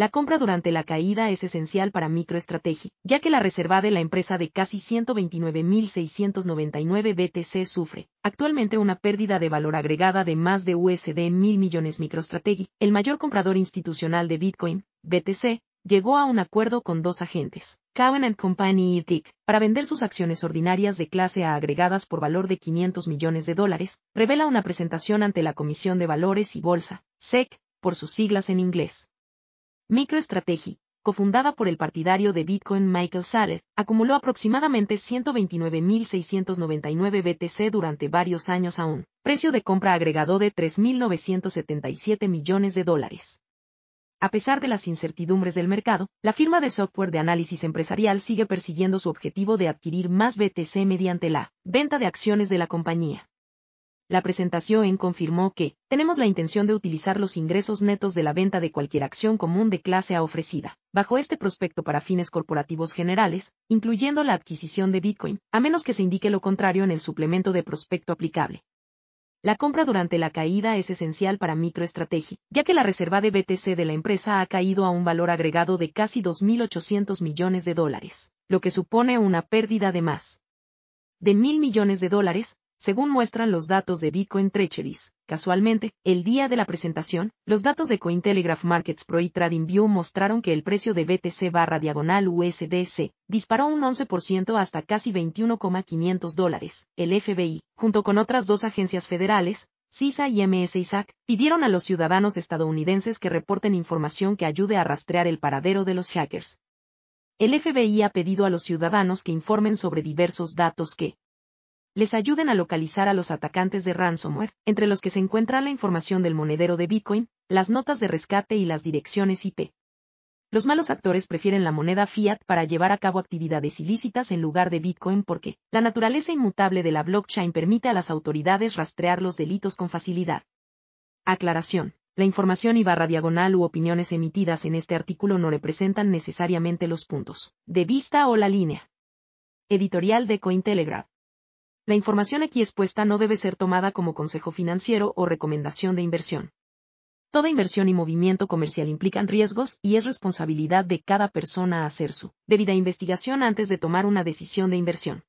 La compra durante la caída es esencial para MicroStrategy, ya que la reserva de la empresa de casi 129.699 BTC sufre actualmente una pérdida de valor agregada de más de USD mil millones. MicroStrategy, el mayor comprador institucional de Bitcoin, BTC, llegó a un acuerdo con dos agentes, Cowen Company y Dick, para vender sus acciones ordinarias de clase A agregadas por valor de 500 millones de dólares, revela una presentación ante la Comisión de Valores y Bolsa, SEC, por sus siglas en inglés. MicroStrategy, cofundada por el partidario de Bitcoin Michael Saller, acumuló aproximadamente 129.699 BTC durante varios años aún, precio de compra agregado de 3.977 millones de dólares. A pesar de las incertidumbres del mercado, la firma de software de análisis empresarial sigue persiguiendo su objetivo de adquirir más BTC mediante la venta de acciones de la compañía la presentación confirmó que, tenemos la intención de utilizar los ingresos netos de la venta de cualquier acción común de clase A ofrecida, bajo este prospecto para fines corporativos generales, incluyendo la adquisición de Bitcoin, a menos que se indique lo contrario en el suplemento de prospecto aplicable. La compra durante la caída es esencial para MicroStrategy, ya que la reserva de BTC de la empresa ha caído a un valor agregado de casi 2.800 millones de dólares, lo que supone una pérdida de más de mil millones de dólares, según muestran los datos de Bitcoin Trechevis. Casualmente, el día de la presentación, los datos de Cointelegraph Markets Pro y TradingView mostraron que el precio de BTC barra diagonal USDC disparó un 11% hasta casi 21,500 dólares. El FBI, junto con otras dos agencias federales, CISA y MSISAC, pidieron a los ciudadanos estadounidenses que reporten información que ayude a rastrear el paradero de los hackers. El FBI ha pedido a los ciudadanos que informen sobre diversos datos que, les ayuden a localizar a los atacantes de ransomware, entre los que se encuentra la información del monedero de Bitcoin, las notas de rescate y las direcciones IP. Los malos actores prefieren la moneda fiat para llevar a cabo actividades ilícitas en lugar de Bitcoin porque la naturaleza inmutable de la blockchain permite a las autoridades rastrear los delitos con facilidad. Aclaración. La información y barra diagonal u opiniones emitidas en este artículo no representan necesariamente los puntos de vista o la línea. Editorial de Cointelegraph. La información aquí expuesta no debe ser tomada como consejo financiero o recomendación de inversión. Toda inversión y movimiento comercial implican riesgos y es responsabilidad de cada persona hacer su debida investigación antes de tomar una decisión de inversión.